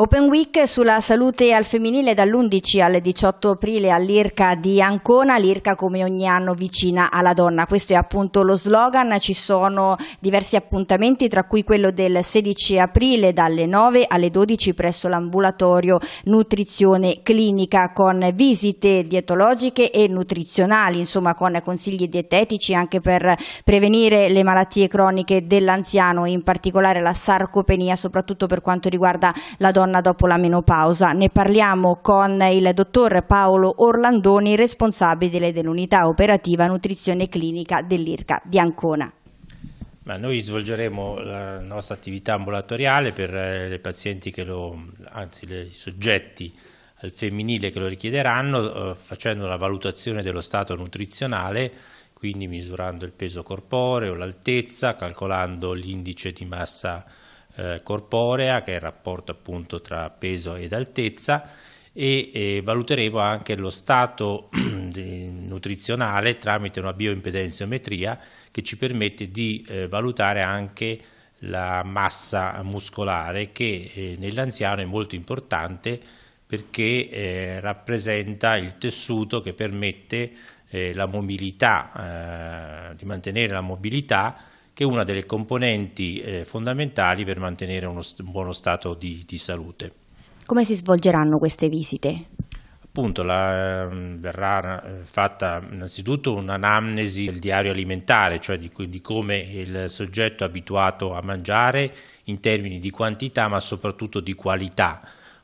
Open Week sulla salute al femminile dall'11 al 18 aprile all'IRCA di Ancona, l'IRCA come ogni anno vicina alla donna. Questo è appunto lo slogan, ci sono diversi appuntamenti tra cui quello del 16 aprile dalle 9 alle 12 presso l'ambulatorio nutrizione clinica con visite dietologiche e nutrizionali, insomma con consigli dietetici anche per prevenire le malattie croniche dell'anziano, in particolare la sarcopenia soprattutto per quanto riguarda la donna donna dopo la menopausa. Ne parliamo con il dottor Paolo Orlandoni, responsabile dell'unità operativa nutrizione clinica dell'IRCA di Ancona. Ma noi svolgeremo la nostra attività ambulatoriale per eh, le pazienti che lo, anzi i soggetti al femminile che lo richiederanno, eh, facendo una valutazione dello stato nutrizionale, quindi misurando il peso corporeo, l'altezza, calcolando l'indice di massa eh, corporea, che è il rapporto appunto tra peso ed altezza, e, e valuteremo anche lo stato nutrizionale tramite una bioimpedenziometria che ci permette di eh, valutare anche la massa muscolare che eh, nell'anziano è molto importante perché eh, rappresenta il tessuto che permette eh, la mobilità, eh, di mantenere la mobilità che è una delle componenti eh, fondamentali per mantenere uno, un buono stato di, di salute. Come si svolgeranno queste visite? appunto ehm, verrà eh, fatta innanzitutto un'anamnesi del diario alimentare, cioè di, di, come il soggetto è abituato a mangiare in termini di quantità ma soprattutto di qualità,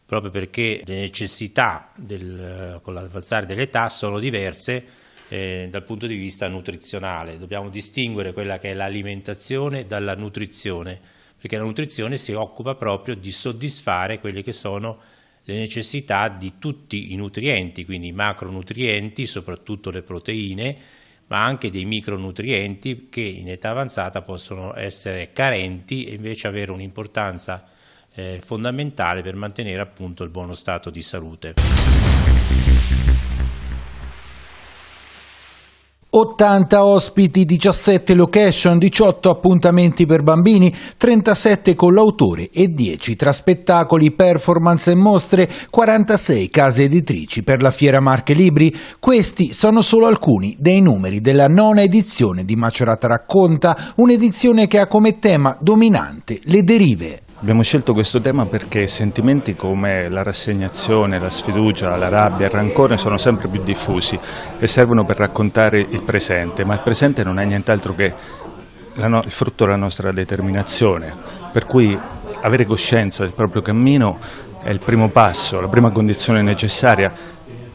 proprio perché le necessità del, eh, con l'avanzare dell'età sono diverse eh, dal punto di vista nutrizionale. Dobbiamo distinguere quella che è l'alimentazione dalla nutrizione, perché la nutrizione si occupa proprio di soddisfare quelle che sono le necessità di tutti i nutrienti, quindi i macronutrienti, soprattutto le proteine, ma anche dei micronutrienti che in età avanzata possono essere carenti e invece avere un'importanza eh, fondamentale per mantenere appunto il buono stato di salute. 80 ospiti, 17 location, 18 appuntamenti per bambini, 37 con l'autore e 10 tra spettacoli, performance e mostre, 46 case editrici per la Fiera Marche Libri. Questi sono solo alcuni dei numeri della nona edizione di Macerata Racconta, un'edizione che ha come tema dominante le derive. Abbiamo scelto questo tema perché sentimenti come la rassegnazione, la sfiducia, la rabbia, il rancore sono sempre più diffusi e servono per raccontare il presente, ma il presente non è nient'altro che il frutto della nostra determinazione, per cui avere coscienza del proprio cammino è il primo passo, la prima condizione necessaria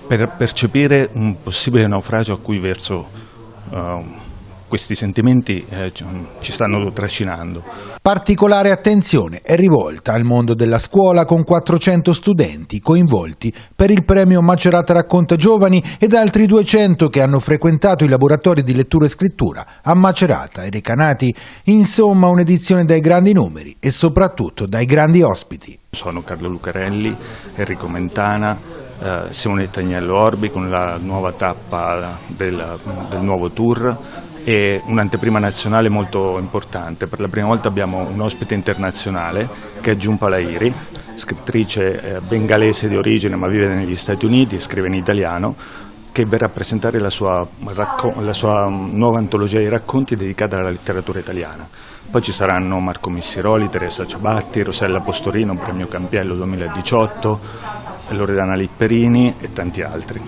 per percepire un possibile naufragio a cui verso... Uh, questi sentimenti eh, ci stanno trascinando. Particolare attenzione è rivolta al mondo della scuola con 400 studenti coinvolti per il premio Macerata Racconta Giovani ed altri 200 che hanno frequentato i laboratori di lettura e scrittura a Macerata e Recanati, insomma un'edizione dai grandi numeri e soprattutto dai grandi ospiti. Sono Carlo Lucarelli, Enrico Mentana, eh, Simone Tagnello Orbi con la nuova tappa del, del nuovo tour è un'anteprima nazionale molto importante. Per la prima volta abbiamo un ospite internazionale che è Giumpa Lairi, scrittrice eh, bengalese di origine ma vive negli Stati Uniti e scrive in italiano, che verrà a presentare la sua, la sua mm, nuova antologia di racconti dedicata alla letteratura italiana. Poi ci saranno Marco Missiroli, Teresa Ciabatti, Rosella Postorino, Premio Campiello 2018, Loredana Lipperini e tanti altri.